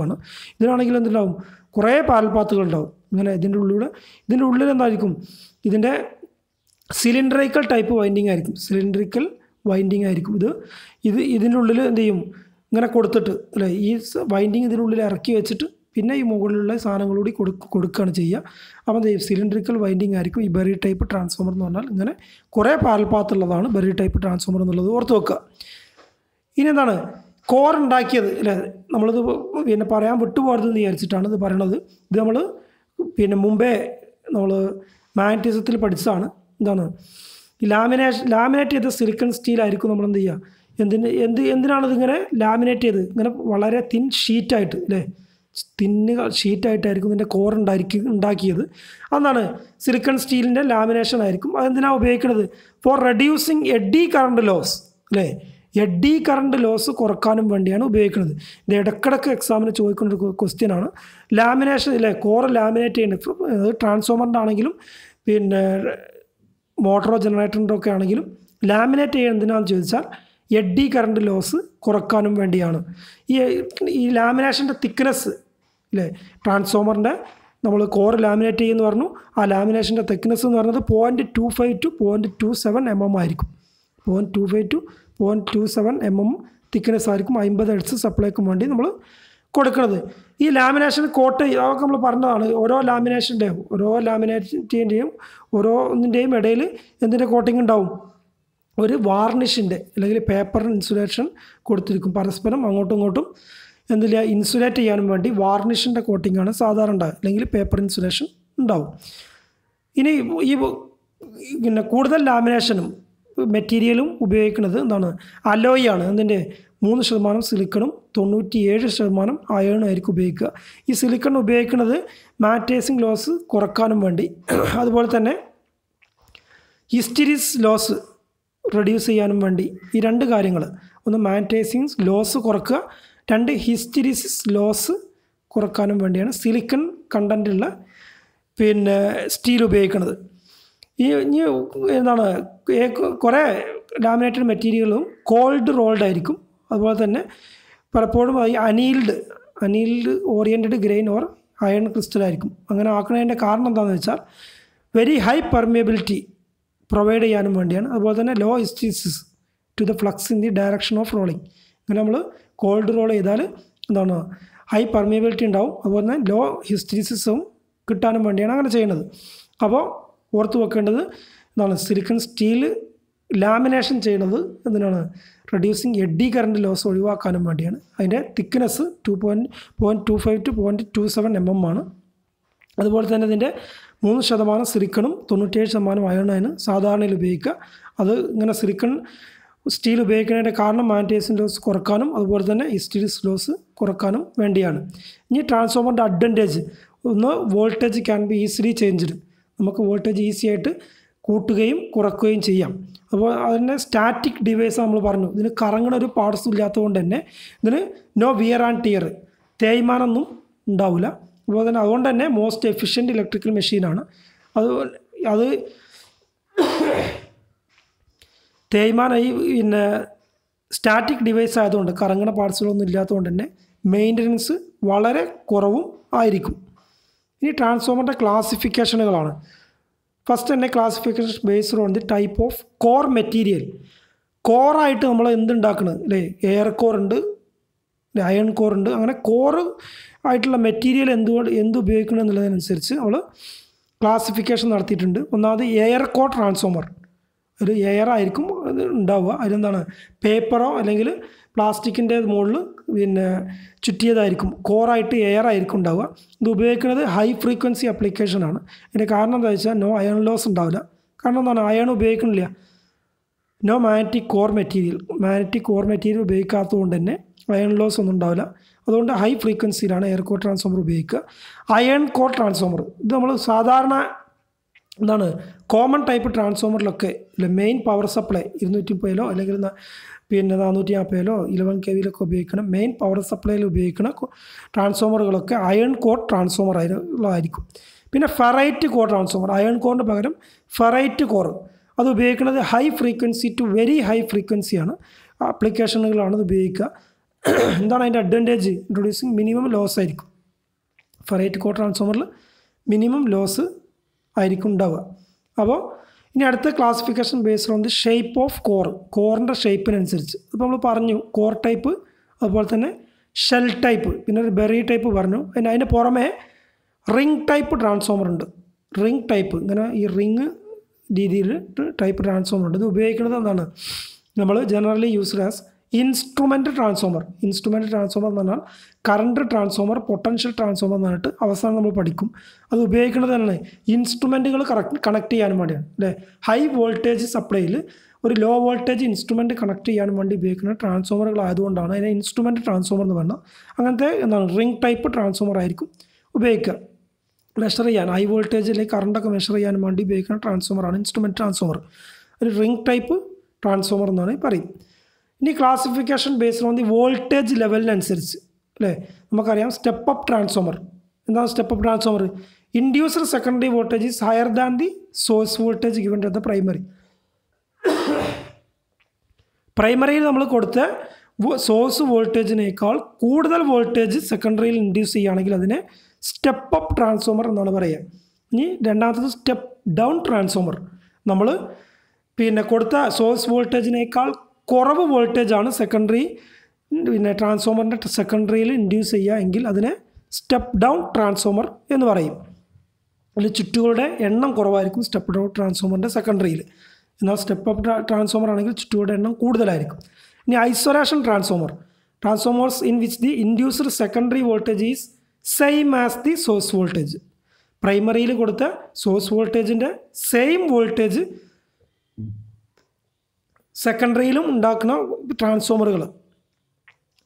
Speaker 1: വേണം ഇതിനാണെങ്കിൽ എന്തുണ്ടാവും കുറേ പാരൽ പാത്തുകൾ ഉണ്ടാവും ഇങ്ങനെ ഇതിൻ്റെ ഉള്ളിലൂടെ ഇതിൻ്റെ ഉള്ളിൽ എന്തായിരിക്കും ഇതിൻ്റെ സിലിണ്ടറിക്കൽ ടൈപ്പ് വൈൻഡിങ് ആയിരിക്കും സിലിണ്ടറിക്കൽ വൈൻഡിങ് ആയിരിക്കും ഇത് ഇത് ഇതിൻ്റെ ഉള്ളിൽ എന്ത് ചെയ്യും ഇങ്ങനെ കൊടുത്തിട്ട് അല്ലേ ഈ വൈൻഡിങ് ഇതിനുള്ളിൽ ഇറക്കി വെച്ചിട്ട് പിന്നെ ഈ മുകളിലുള്ള സാധനങ്ങൾ കൂടി കൊടുക്ക കൊടുക്കുകയാണ് ചെയ്യുക അപ്പോൾ സിലിണ്ടറിക്കൽ വൈൻഡിങ് ആയിരിക്കും ഈ ബെറി ടൈപ്പ് ട്രാൻസ്ഫോമർ എന്ന് പറഞ്ഞാൽ ഇങ്ങനെ കുറേ പാൽപാത്തുള്ളതാണ് ബെറി ടൈപ്പ് ട്രാൻസ്ഫോമർ എന്നുള്ളത് ഓർത്ത് വെക്കുക ഇനി എന്താണ് കോർ ഉണ്ടാക്കിയത് അല്ലേ നമ്മളിത് പിന്നെ പറയാൻ വിട്ടുപോകരുതെന്ന് വിചാരിച്ചിട്ടാണ് ഇത് പറയണത് ഇത് നമ്മൾ പിന്നെ മുമ്പേ നമ്മൾ മാഗ്നറ്റിസത്തിൽ പഠിച്ചതാണ് എന്താണ് ലാമിനേഷൻ ലാമിനേറ്റ് ചെയ്ത സിലിക്കൺ സ്റ്റീൽ ആയിരിക്കും നമ്മൾ എന്ത് ചെയ്യുക എന്തിന് എന്ത് എന്തിനാണിതിങ്ങനെ ലാമിനേറ്റ് ചെയ്ത് ഇങ്ങനെ വളരെ തിൻ ഷീറ്റായിട്ട് അല്ലേ തിന്ന് ഷീറ്റായിട്ടായിരിക്കും ഇതിൻ്റെ കോർ ഉണ്ടായിരിക്കും ഉണ്ടാക്കിയത് അതാണ് സിലിക്കൺ സ്റ്റീലിൻ്റെ ലാമിനേഷൻ ആയിരിക്കും അതെന്തിനാണ് ഉപയോഗിക്കുന്നത് for reducing eddy current loss അല്ലേ എഡി കറണ്ട് ലോസ് കുറക്കാനും വേണ്ടിയാണ് ഉപയോഗിക്കുന്നത് ഇത് ഇടക്കിടക്ക് എക്സാമിന് ചോദിക്കുന്ന ഒരു ക്വസ്റ്റ്യനാണ് ആണ് ലാമിനേഷൻ ഇല്ലേ കോർ ലാമിനേറ്റ് ചെയ്യുന്നത് ട്രാൻസ്ഫോമറിൻ്റെ ആണെങ്കിലും പിന്നെ മോട്ടറോ ജനറേറ്ററിൻ്റെ ഒക്കെ ആണെങ്കിലും ലാമിനേറ്റ് ചെയ്യുന്നതിനാന്ന് ചോദിച്ചാൽ എഡി കറണ്ട് ലോസ് കുറക്കാനും വേണ്ടിയാണ് ഈ ഈ ലാമിനേഷൻ്റെ തിക്നെസ് അല്ലേ ട്രാൻസ്ഫോമറിൻ്റെ നമ്മൾ കോർ ലാമിനേറ്റ് ചെയ്യുന്നു പറഞ്ഞു ആ ലാമിനേഷൻ്റെ തിക്നെസ് എന്ന് പറഞ്ഞത് point two five two point two seven M M ആയിരിക്കും point two five two point two seven M M thickness ആയിരിക്കും അമ്പത് എഡ്സ് സപ്ലൈക്കും വേണ്ടി നമ്മൾ കൊടുക്കുന്നത് ഈ ലാമിനേഷൻ കോട്ട് അതൊക്കെ നമ്മൾ പറഞ്ഞതാണ് ഓരോ ലാമിനേഷൻ്റെയും ഓരോ ലാമിനേറ്റിൻ്റെയും ഓരോന്നിൻ്റെയും ഇടയിൽ എന്തിൻ്റെ കോട്ടിംഗ് ഉണ്ടാവും ഒരു വാർണിഷിൻ്റെ അല്ലെങ്കിൽ പേപ്പറിന് ഇൻസുലേഷൻ കൊടുത്തിരിക്കും പരസ്പരം അങ്ങോട്ടും ഇങ്ങോട്ടും എന്തില്ല ഇൻസുലേറ്റ് ചെയ്യാനും വേണ്ടി വാർണിഷിൻ്റെ കോട്ടിങ്ങാണ് സാധാരണ ഉണ്ടാകുക അല്ലെങ്കിൽ പേപ്പർ ഇൻസുലേഷൻ ഉണ്ടാവും ഇനി ഈ പിന്നെ കൂടുതൽ ലാമിനേഷനും മെറ്റീരിയലും ഉപയോഗിക്കുന്നത് എന്താണ് അലോയ് ആണ് അതിൻ്റെ മൂന്ന് ശതമാനം സിലിക്കണും തൊണ്ണൂറ്റിയേഴ് ശതമാനം അയേണും ആയിരിക്കും ഉപയോഗിക്കുക ഈ സിലിക്കൺ ഉപയോഗിക്കുന്നത് മാറ്റേസിങ് ലോസ് കുറക്കാനും വേണ്ടി അതുപോലെ തന്നെ ഹിസ്റ്ററിസ് ലോസ് റെഡ്യൂസ് ചെയ്യാനും വേണ്ടി ഈ രണ്ട് കാര്യങ്ങൾ ഒന്ന് മാറ്റേസിങ് ലോസ് കുറക്കുക രണ്ട് ഹിസ്റ്റിരിസിസ് ലോസ് കുറക്കാനും വേണ്ടിയാണ് സിലിക്കൺ കണ്ടൻറ്റുള്ള പിന്നെ സ്റ്റീൽ ഉപയോഗിക്കുന്നത് ഈ ഇനി എന്താണ് കുറേ ലാമിനേറ്റഡ് മെറ്റീരിയലും കോൾഡ് റോൾഡ് ആയിരിക്കും അതുപോലെ തന്നെ പലപ്പോഴും ഈ annealed annealed oriented grain or iron crystal ആയിരിക്കും അങ്ങനെ ആക്കുന്നതിൻ്റെ കാരണം എന്താണെന്ന് വെച്ചാൽ വെരി ഹൈ പെർമിയബിലിറ്റി പ്രൊവൈഡ് ചെയ്യാനും വേണ്ടിയാണ് അതുപോലെ തന്നെ low hysteresis to the flux in the direction of rolling അങ്ങനെ നമ്മൾ കോൾഡ് റോൾ ചെയ്താൽ എന്താണ് ഹൈ പെർമിയബിലിറ്റി ഉണ്ടാവും അതുപോലെ തന്നെ ലോ ഹിസ്റ്ററിസിസും കിട്ടാനും വേണ്ടിയാണ് അങ്ങനെ ചെയ്യുന്നത് അപ്പോൾ ഓർത്ത് വെക്കേണ്ടത് എന്താണ് സിലിക്കൺ സ്റ്റീൽ ലാമിനേഷൻ ചെയ്യുന്നത് എന്തിനാണ് റെഡ്യൂസിങ് എഡി കറണ്ട് ലോസ് ഒഴിവാക്കാനും വേണ്ടിയാണ് അതിൻ്റെ thickness two point point two five two point two seven M M ആണ് അതുപോലെ തന്നെ ഇതിൻ്റെ മൂന്ന് ശതമാനം സിലിക്കണും തൊണ്ണൂറ്റേഴ് ശതമാനം അയണാണ് സാധാരണയിൽ ഉപയോഗിക്കുക അത് ഇങ്ങനെ സിലിക്കൺ സ്റ്റീൽ ഉപയോഗിക്കുന്നതിൻ്റെ കാരണം മാൻറ്റേഴ്സിൻ ലോസ് കുറക്കാനും അതുപോലെ തന്നെ ഹിസ്റ്റീരിസ് ലോസ് കുറക്കാനും വേണ്ടിയാണ് ഇനി ട്രാൻസ്ഫോമറിൻ്റെ അഡ്വാൻറ്റേജ് ഒന്ന് voltage can be easily changed നമുക്ക് വോൾട്ടേജ് ഈസി ആയിട്ട് കൂട്ടുകയും കുറക്കുകയും ചെയ്യാം അപ്പോൾ അതിൻ്റെ സ്റ്റാറ്റിക് ഡിവൈസ് നമ്മൾ പറഞ്ഞു ഇതിന് കറങ്ങണ ഒരു പാർട്സ് ഇല്ലാത്തതുകൊണ്ട് തന്നെ ഇതിന് നോ വിയർ ആൻഡ് ടിയർ തേയ്മാനൊന്നും ഉണ്ടാവില്ല അതുപോലെ തന്നെ അതുകൊണ്ട് തന്നെ മോസ്റ്റ് എഫിഷ്യൻറ്റ് ഇലക്ട്രിക്കൽ മെഷീനാണ് അത് അത് ഈ പിന്നെ സ്റ്റാറ്റിക് ഡിവൈസ് ആയതുകൊണ്ട് കറങ്ങണ പാർട്സുകളൊന്നും ഇല്ലാത്തതുകൊണ്ട് തന്നെ മെയിൻ്റനൻസ് വളരെ കുറവും ആയിരിക്കും ഇനി ട്രാൻസ്ഫോമറിൻ്റെ ക്ലാസിഫിക്കേഷനുകളാണ് ഫസ്റ്റ് തന്നെ classification based on the type of core material കോറായിട്ട് നമ്മൾ എന്തുണ്ടാക്കുന്നത് അല്ലേ എയർ കോർ ഉണ്ട് അയൺ കോർ ഉണ്ട് അങ്ങനെ കോർ ആയിട്ടുള്ള മെറ്റീരിയൽ എന്തുകൊണ്ട് എന്ത് ഉപയോഗിക്കണം എന്നുള്ളതിനനുസരിച്ച് നമ്മൾ ക്ലാസിഫിക്കേഷൻ നടത്തിയിട്ടുണ്ട് ഒന്നാമത് എയർ കോർ ട്രാൻസ്ഫോമർ ഒരു എയർ ആയിരിക്കും അത് ഉണ്ടാവുക അതിലെന്താണ് പേപ്പറോ അല്ലെങ്കിൽ പ്ലാസ്റ്റിക്കിൻ്റെ മുകളിൽ പിന്നെ ചുറ്റിയതായിരിക്കും കോറായിട്ട് എയർ ആയിരിക്കും ഉണ്ടാവുക ഇത് ഉപയോഗിക്കുന്നത് ഹൈ ഫ്രീക്വൻസി അപ്ലിക്കേഷനാണ് ഇതിൻ്റെ കാരണം എന്താ വെച്ചാൽ നോ അയൺ ലോസ് ഉണ്ടാവില്ല കാരണം എന്താണ് അയൺ ഉപയോഗിക്കുന്നില്ല no magnetic core material magnetic core material ഉപയോഗിക്കാത്തതുകൊണ്ട് തന്നെ അയൺ ലോസ് ഒന്നും ഉണ്ടാവില്ല അതുകൊണ്ട് ഹൈ ഫ്രീക്വൻസിയിലാണ് എയർ കോർ ട്രാൻസ്ഫോമർ ഉപയോഗിക്കുക അയൺ കോർ ട്രാൻസ്ഫോമർ ഇത് നമ്മൾ സാധാരണ എന്താണ് കോമൺ ടൈപ്പ് ട്രാൻസ്ഫോമറിലൊക്കെ ഇല്ല മെയിൻ പവർ സപ്ലൈ ഇരുന്നൂറ്റി മുപ്പതിലോ അല്ലെങ്കിൽ പിന്നെ നാനൂറ്റി നാൽപ്പതിലോ ഇലവൻ കെ വിയിലൊക്കെ ഉപയോഗിക്കണം മെയിൻ പവർ സപ്ലൈയിൽ ഉപയോഗിക്കുന്ന ട്രാൻസ്ഫോമറുകളൊക്കെ അയൺ കോർ ട്രാൻസ്ഫോമർ ആയിരിക്കും പിന്നെ ഫെറൈറ്റ് കോർ ട്രാൻസ്ഫോമർ അയൺ കോറിന് പകരം ഫെറൈറ്റ് കോർ അത് ഉപയോഗിക്കുന്നത് high frequency to very high ഫ്രീക്വൻസിയാണ് ആപ്ലിക്കേഷനുകളാണ് അത് ഉപയോഗിക്കുക എന്താണ് അതിൻ്റെ അഡ്വാൻറ്റേജ് ഇൻട്രൊഡ്യൂസിങ് മിനിമം ലോസ് ആയിരിക്കും ഫെറൈറ്റ് കോർ ട്രാൻസ്ഫോമറിൽ മിനിമം ലോസ് ആയിരിക്കും ഉണ്ടാവുക അപ്പോൾ ഇനി അടുത്ത classification based on the shape of core കോറിൻ്റെ ഷേപ്പിനനുസരിച്ച് ഇപ്പോൾ നമ്മൾ പറഞ്ഞു കോർ ടൈപ്പ് അതുപോലെ തന്നെ ഷെൽ ടൈപ്പ് പിന്നെ ഒരു ബെറി ടൈപ്പ് പറഞ്ഞു പിന്നെ അതിൻ്റെ പുറമേ റിംഗ് ടൈപ്പ് ട്രാൻസ്ഫോമർ ഉണ്ട് റിംഗ് ടൈപ്പ് ഇങ്ങനെ ഈ റിംഗ് രീതിയിൽ ടൈപ്പ് ട്രാൻസ്ഫോമർ ഉണ്ട് ഇത് ഉപയോഗിക്കുന്നത് എന്താണ് നമ്മൾ generally used as instrument transformer instrument transformer എന്ന് പറഞ്ഞാൽ കറണ്ട് ട്രാൻസ്ഫോമർ പൊട്ടൻഷ്യൽ ട്രാൻസ്ഫോമർ എന്നായിട്ട് അവസാനം നമ്മൾ പഠിക്കും അത് ഉപയോഗിക്കുന്നത് തന്നെ ഇൻസ്ട്രുമെൻറ്റുകൾ കറക്റ്റ് കണക്ട് ചെയ്യാനും വേണ്ടിയാണ് അല്ലേ ഹൈ വോൾട്ടേജ് സപ്ലൈയിൽ ഒരു ലോ വോൾട്ടേജ് ഇൻസ്ട്രുമെൻ്റ് കണക്ട് ചെയ്യാൻ വേണ്ടി ഉപയോഗിക്കുന്ന ട്രാൻസ്ഫോമറുകൾ ആയതുകൊണ്ടാണ് അതിനെ ഇൻസ്ട്രുമെൻ്റ് ട്രാൻസ്ഫോമർ എന്ന് പറഞ്ഞാൽ അങ്ങനത്തെ എന്താണ് റിംഗ് ടൈപ്പ് ട്രാൻസ്ഫോമർ ആയിരിക്കും ഉപയോഗിക്കുക മെഷർ ചെയ്യാൻ ഹൈ വോൾട്ടേജ് അല്ലെങ്കിൽ കറണ്ടൊക്കെ മെഷർ ചെയ്യാൻ വേണ്ടി ഉപയോഗിക്കുന്ന ട്രാൻസ്ഫോമറാണ് ഇൻസ്ട്രുമെൻറ്റ് ട്രാൻസ്ഫോമർ ഒരു റിംഗ് ടൈപ്പ് ട്രാൻസ്ഫോമർ എന്നാണ് പറയും ഇനി classification based on the voltage ലെവലിനനുസരിച്ച് അല്ലേ നമുക്കറിയാം സ്റ്റെപ്പ് അപ്പ് ട്രാൻസ്ഫോമർ എന്താണ് step up transformer induced secondary voltage is higher than the source voltage given to the primary പ്രൈമറിയിൽ നമ്മൾ കൊടുത്ത സോഴ്സ് വോൾട്ടേജിനേക്കാൾ കൂടുതൽ വോൾട്ടേജ് സെക്കൻഡറിയിൽ ഇൻഡ്യൂസ് ചെയ്യുകയാണെങ്കിൽ അതിനെ സ്റ്റെപ്പ് അപ്പ് ട്രാൻസ്ഫോമർ എന്നാണ് പറയുക ഇനി രണ്ടാമത്തത് സ്റ്റെപ്പ് ഡൗൺ ട്രാൻസ്ഫോമർ നമ്മൾ പിന്നെ കൊടുത്ത സോഴ്സ് വോൾട്ടേജിനേക്കാൾ കുറവ് വോൾട്ടേജാണ് സെക്കൻഡറി പിന്നെ ട്രാൻസ്ഫോമറിൻ്റെ സെക്കൻഡറിയിൽ ഇൻഡ്യൂസ് ചെയ്യുക എങ്കിൽ അതിനെ സ്റ്റെപ്പ് ഡൗൺ ട്രാൻസ്ഫോമർ എന്ന് പറയും അതിൽ ചുറ്റുകളുടെ എണ്ണം കുറവായിരിക്കും സ്റ്റെപ്പ് ഡൗൺ ട്രാൻസ്ഫോമറിൻ്റെ സെക്കൻഡറിയിൽ എന്നാൽ സ്റ്റെപ്പ് അപ്പ് ട്രാൻസ്ഫോമർ ആണെങ്കിൽ ചുറ്റുകളുടെ എണ്ണം കൂടുതലായിരിക്കും ഇനി isolation transformer transformers in which the induced secondary voltage is same as the source voltage പ്രൈമറിയിൽ കൊടുത്ത സോഴ്സ് വോൾട്ടേജിൻ്റെ സെയിം വോൾട്ടേജ് സെക്കൻഡറിയിലും ഉണ്ടാക്കുന്ന ട്രാൻസ്ഫോമറുകൾ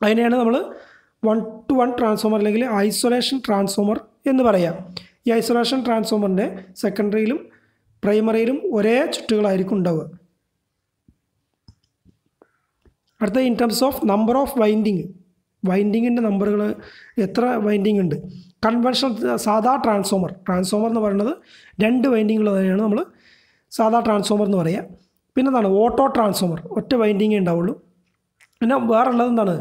Speaker 1: അതിനെയാണ് നമ്മൾ വൺ ടു വൺ ട്രാൻസ്ഫോമർ അല്ലെങ്കിൽ ഐസൊലേഷൻ ട്രാൻസ്ഫോമർ എന്ന് പറയാം ഈ ഐസൊലേഷൻ ട്രാൻസ്ഫോമറിൻ്റെ സെക്കൻഡറിയിലും പ്രൈമറിയിലും ഒരേ ചുറ്റുകളായിരിക്കും ഉണ്ടാവുക അടുത്ത in terms of number of winding വൈൻഡിങ്ങിൻ്റെ നമ്പറുകൾ എത്ര വൈൻഡിങ് ഉണ്ട് കൺവെൻഷണൽ സാധാ ട്രാൻസ്ഫോമർ ട്രാൻസ്ഫോമർ എന്ന് പറയുന്നത് രണ്ട് വൈൻഡിങ്ങുകൾ തന്നെയാണ് നമ്മൾ സാധാ ട്രാൻസ്ഫോമർ എന്ന് പറയുക പിന്നെ എന്താണ് ഓട്ടോ ട്രാൻസ്ഫോമർ ഒറ്റ വൈൻഡിങ്ങേ ഉണ്ടാവുള്ളൂ പിന്നെ വേറുള്ളത് എന്താണ്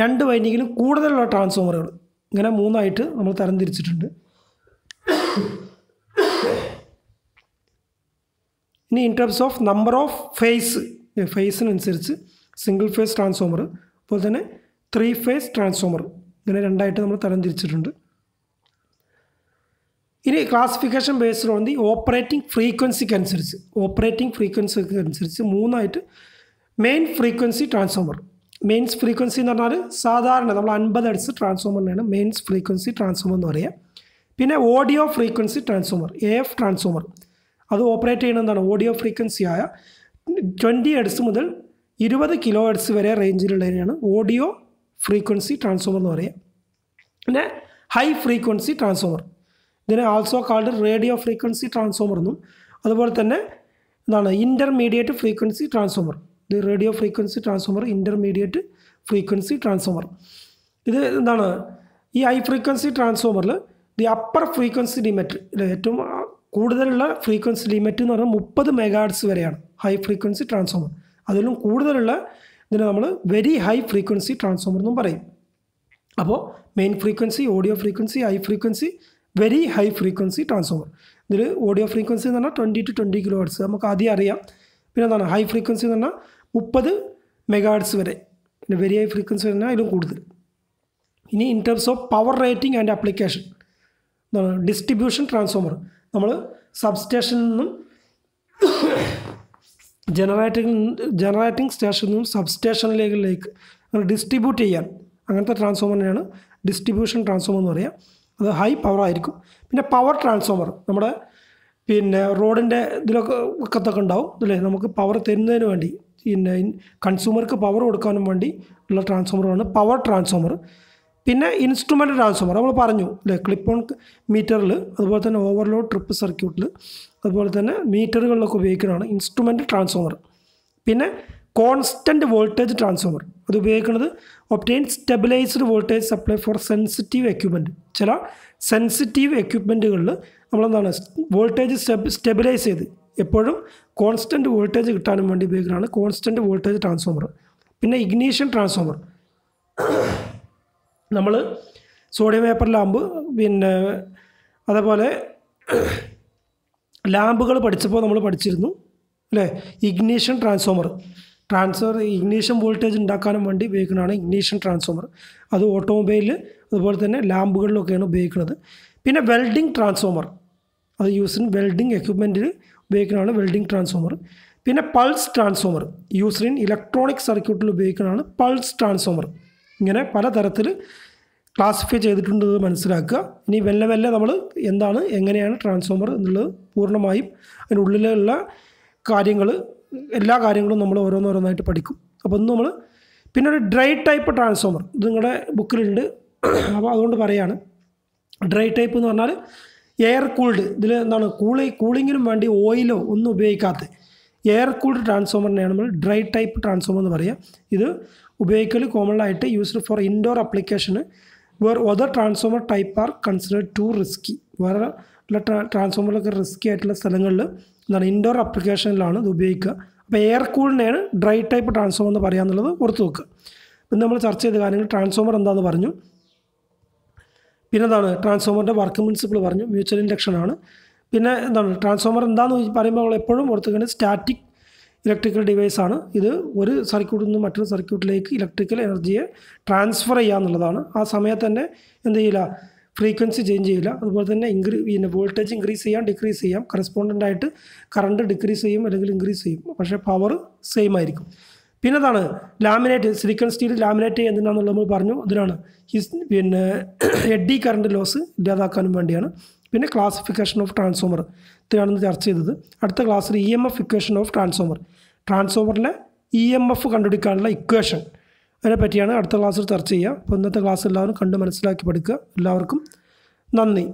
Speaker 1: രണ്ട് വൈൻഡിങ്ങിലും കൂടുതലുള്ള ട്രാൻസ്ഫോമറുകൾ ഇങ്ങനെ മൂന്നായിട്ട് നമ്മൾ തരംതിരിച്ചിട്ടുണ്ട് ഇനി in terms of number of phase ഫേസിനനുസരിച്ച് സിംഗിൾ ഫേസ് ട്രാൻസ്ഫോമർ അതുപോലെ തന്നെ ത്രീ ഫേസ് ട്രാൻസ്ഫോമർ ഇങ്ങനെ രണ്ടായിട്ട് നമ്മൾ തരംതിരിച്ചിട്ടുണ്ട് ഇനി classification based on the operating ഫ്രീക്വൻസിക്ക് അനുസരിച്ച് ഓപ്പറേറ്റിംഗ് ഫ്രീക്വൻസിക്ക് അനുസരിച്ച് മൂന്നായിട്ട് main frequency transformer mains frequency എന്ന് പറഞ്ഞാൽ സാധാരണ നമ്മൾ അൻപത് അടിച്ച് ട്രാൻസ്ഫോമറിനാണ് മെയിൻസ് ഫ്രീക്വൻസി ട്രാൻസ്ഫോമർ എന്ന് പറയുക പിന്നെ audio frequency transformer A F transformer അത് ഓപ്പറേറ്റ് ചെയ്യുന്ന എന്താണ് ഓഡിയോ ഫ്രീക്വൻസി ആയ ട്വൻറ്റി എഡ്സ് മുതൽ ഇരുപത് കിലോ എഡ്സ് വരെ റേഞ്ചിലുള്ളതിനാണ് ഓഡിയോ ഫ്രീക്വൻസി ട്രാൻസ്ഫോമർ എന്ന് പറയുക പിന്നെ ഹൈ ഫ്രീക്വൻസി ട്രാൻസ്ഫോമർ ഇതിനെ also called radio frequency transformer എന്നും അതുപോലെ തന്നെ എന്താണ് ഇൻ്റർമീഡിയറ്റ് ഫ്രീക്വൻസി ട്രാൻസ്ഫോമർ ഇത് radio frequency transformer intermediate frequency transformer ഇത് എന്താണ് ഈ ഹൈ ഫ്രീക്വൻസി ട്രാൻസ്ഫോമറിൽ ദി അപ്പർ ഫ്രീക്വൻസി ലിമിറ്റ് ഏറ്റവും കൂടുതലുള്ള ഫ്രീക്വൻസി ലിമിറ്റ് എന്ന് പറഞ്ഞാൽ മുപ്പത് മെഗാഡ്സ് വരെയാണ് ഹൈ ഫ്രീക്വൻസി ട്രാൻസ്ഫോമർ അതിലും കൂടുതലുള്ള ഇതിനെ നമ്മൾ വെരി ഹൈ ഫ്രീക്വൻസി ട്രാൻസ്ഫോമർ എന്നും പറയും അപ്പോൾ main frequency audio frequency high frequency very high frequency transformer ഇതിൽ ഓഡിയോ ഫ്രീക്വൻസി എന്ന് പറഞ്ഞാൽ twenty to twenty kilo hertz നമുക്ക് ആദ്യം അറിയാം പിന്നെ എന്താണ് ഹൈ ഫ്രീക്വൻസി എന്ന് പറഞ്ഞാൽ മുപ്പത് മെഗാഡ്സ് വരെ പിന്നെ വെരി ഹൈ ഫ്രീക്വൻസി പറഞ്ഞാൽ അതിലും കൂടുതൽ ഇനി in terms of power rating and application എന്താണ് ഡിസ്ട്രിബ്യൂഷൻ ട്രാൻസ്ഫോമർ നമ്മൾ സബ്സ്റ്റേഷനിൽ നിന്നും ജനറേറ്റിംഗ് ജനറേറ്റിംഗ് സ്റ്റേഷനിൽ നിന്നും സബ്സ്റ്റേഷനിലേക്ക് ഡിസ്ട്രിബ്യൂട്ട് ചെയ്യാൻ അങ്ങനത്തെ ട്രാൻസ്ഫോമറിനെയാണ് ഡിസ്ട്രിബ്യൂഷൻ ട്രാൻസ്ഫോമർ എന്ന് പറയാം അത് ഹൈ പവർ ആയിരിക്കും പിന്നെ പവർ ട്രാൻസ്ഫോമർ നമ്മുടെ പിന്നെ റോഡിൻ്റെ ഇതിലൊക്കെ ഒക്കത്തൊക്കെ ഉണ്ടാവും അല്ലേ നമുക്ക് പവർ തരുന്നതിന് വേണ്ടി പിന്നെ കൺസ്യൂമർക്ക് പവർ കൊടുക്കാനും വേണ്ടി ഉള്ള ട്രാൻസ്ഫോമറാണ് പവർ ട്രാൻസ്ഫോമർ പിന്നെ ഇൻസ്ട്രുമെൻ്റ് ട്രാൻസ്ഫോമർ നമ്മൾ പറഞ്ഞു അല്ലേ ക്ലിപ്പ് ഓൺ മീറ്ററിൽ അതുപോലെ തന്നെ ഓവർലോഡ് ട്രിപ്പ് സർക്യൂട്ടിൽ അതുപോലെ തന്നെ മീറ്ററുകളിലൊക്കെ ഉപയോഗിക്കുന്നതാണ് ഇൻസ്ട്രുമെൻ്റ് ട്രാൻസ്ഫോമർ പിന്നെ കോൺസ്റ്റൻറ്റ് വോൾട്ടേജ് ട്രാൻസ്ഫോമർ അത് ഉപയോഗിക്കുന്നത് obtain stabilised voltage supply for sensitive equipment ചില സെൻസിറ്റീവ് എക്യുപ്മെൻറ്റുകളിൽ നമ്മളെന്താണ് വോൾട്ടേജ് സ്റ്റെബിലൈസ് ചെയ്ത് എപ്പോഴും കോൺസ്റ്റൻറ്റ് വോൾട്ടേജ് കിട്ടാനും വേണ്ടി ഉപയോഗിക്കുന്നതാണ് കോൺസ്റ്റൻറ്റ് വോൾട്ടേജ് ട്രാൻസ്ഫോമർ പിന്നെ ഇഗ്നീഷ്യൻ ട്രാൻസ്ഫോമർ നമ്മൾ സോഡിയം പേപ്പർ ലാമ്പ് പിന്നെ അതേപോലെ ലാമ്പുകൾ പഠിച്ചപ്പോൾ നമ്മൾ പഠിച്ചിരുന്നു അല്ലേ ignition transformer transfer ignition voltage ഉണ്ടാക്കാനും വേണ്ടി ഉപയോഗിക്കുന്നതാണ് ഇഗ്നീഷൻ ട്രാൻസ്ഫോമർ അത് ഓട്ടോമൊബൈലിൽ അതുപോലെ തന്നെ ലാമ്പുകളിലൊക്കെയാണ് ഉപയോഗിക്കുന്നത് പിന്നെ വെൽഡിംഗ് ട്രാൻസ്ഫോമർ അത് യൂസ് ഇൻ വെൽഡിംഗ് എക്യുപ്മെൻറ്റിൽ ഉപയോഗിക്കുന്നതാണ് വെൽഡിംഗ് ട്രാൻസ്ഫോമർ പിന്നെ pulse transformer use in electronic സർക്യൂട്ടിൽ ഉപയോഗിക്കുന്നതാണ് പൾസ് ട്രാൻസ്ഫോമർ ഇങ്ങനെ പലതരത്തിൽ ക്ലാസിഫൈ ചെയ്തിട്ടുണ്ട് മനസ്സിലാക്കുക ഇനി വെല്ലെ വെല്ലെ നമ്മൾ എന്താണ് എങ്ങനെയാണ് ട്രാൻസ്ഫോമർ എന്നുള്ളത് പൂർണ്ണമായും അതിനുള്ളിലുള്ള കാര്യങ്ങൾ എല്ലാ കാര്യങ്ങളും നമ്മൾ ഓരോന്നോരോന്നായിട്ട് പഠിക്കും അപ്പോൾ ഒന്ന് നമ്മൾ പിന്നെ ഒരു ഡ്രൈ ടൈപ്പ് ട്രാൻസ്ഫോമർ ഇത് നിങ്ങളുടെ ബുക്കിലുണ്ട് അപ്പോൾ അതുകൊണ്ട് പറയുകയാണ് ഡ്രൈ ടൈപ്പ് എന്ന് പറഞ്ഞാൽ എയർ കൂൾഡ് ഇതിൽ എന്താണ് കൂളി കൂളിങ്ങിനും വേണ്ടി ഓയിലോ ഒന്നും ഉപയോഗിക്കാത്ത എയർ കൂൾഡ് ട്രാൻസ്ഫോമറിനെയാണ് നമ്മൾ ഡ്രൈ ടൈപ്പ് ട്രാൻസ്ഫോമർ എന്ന് പറയുക ഇത് ഉപയോഗിക്കൽ കോമണായിട്ട് യൂസ്ഡ് ഫോർ ഇൻഡോർ അപ്ലിക്കേഷന് where other transformer type are consider to risky വേറെ ട്രാൻസ്ഫോമറിലൊക്കെ റിസ്കി ആയിട്ടുള്ള സ്ഥലങ്ങളിൽ എന്താണ് ഇൻഡോർ അപ്ലിക്കേഷനിലാണ് ഇത് ഉപയോഗിക്കുക അപ്പോൾ എയർ കൂളിനെയാണ് ഡ്രൈ ടൈപ്പ് ട്രാൻസ്ഫോമർ എന്ന് എന്നുള്ളത് ഓർത്ത് വെക്കുക പിന്നെ നമ്മൾ ചർച്ച ചെയ്ത കാര്യങ്ങൾ ട്രാൻസ്ഫോമർ എന്താണെന്ന് പറഞ്ഞു പിന്നെ എന്താണ് ട്രാൻസ്ഫോമറിൻ്റെ വർക്ക് പ്രിൻസിപ്പിൾ പറഞ്ഞു മ്യൂച്വൽ ഇൻഡക്ഷൻ ആണ് പിന്നെ എന്താണ് ട്രാൻസ്ഫോമർ എന്താണെന്ന് പറയുമ്പോൾ നമ്മൾ എപ്പോഴും ഓർത്തുക്കേണ്ടത് സ്റ്റാറ്റിക് ഇലക്ട്രിക്കൽ ഡിവൈസ് ആണ് ഇത് ഒരു സർക്യൂട്ടിൽ നിന്ന് മറ്റൊരു സർക്യൂട്ടിലേക്ക് ഇലക്ട്രിക്കൽ എനർജിയെ ട്രാൻസ്ഫർ ചെയ്യുക എന്നുള്ളതാണ് ആ സമയത്ത് തന്നെ എന്ത് ചെയ്യില്ല ഫ്രീക്വൻസി ചേഞ്ച് ചെയ്യില്ല അതുപോലെ തന്നെ ഇൻക്രീ പിന്നെ വോൾട്ടേജ് ഇൻക്രീസ് ചെയ്യാം ഡിക്രീസ് ചെയ്യാം കറസ്പോണ്ടൻ്റ് ആയിട്ട് കറണ്ട് ഡിക്രീസ് ചെയ്യും അല്ലെങ്കിൽ ഇൻക്രീസ് ചെയ്യും പക്ഷേ പവർ സെയിം ആയിരിക്കും പിന്നെ അതാണ് ലാമിനേറ്റ് സിലിക്കൺ സ്റ്റീൽ ലാമിനേറ്റ് ചെയ്യുന്നതിനാണെന്നുള്ള നമ്മൾ പറഞ്ഞു അതിനാണ് പിന്നെ എഡി കറണ്ട് ലോസ് ഇല്ലാതാക്കാനും വേണ്ടിയാണ് പിന്നെ ക്ലാസിഫിക്കേഷൻ ഓഫ് ട്രാൻസ്ഫോമർ ഇത്രയാണെന്ന് ചർച്ച ചെയ്തത് അടുത്ത ക്ലാസ്സിൽ E M F equation of transformer ട്രാൻസ്ഫോമറിലെ ഇ എം എഫ് കണ്ടുപിടിക്കാനുള്ള ഇക്വേഷൻ അതിനെ പറ്റിയാണ് അടുത്ത ക്ലാസ്സിൽ ചർച്ച ചെയ്യുക അപ്പോൾ ഇന്നത്തെ ക്ലാസ് എല്ലാവരും കണ്ട് മനസ്സിലാക്കി പഠിക്കുക എല്ലാവർക്കും നന്ദി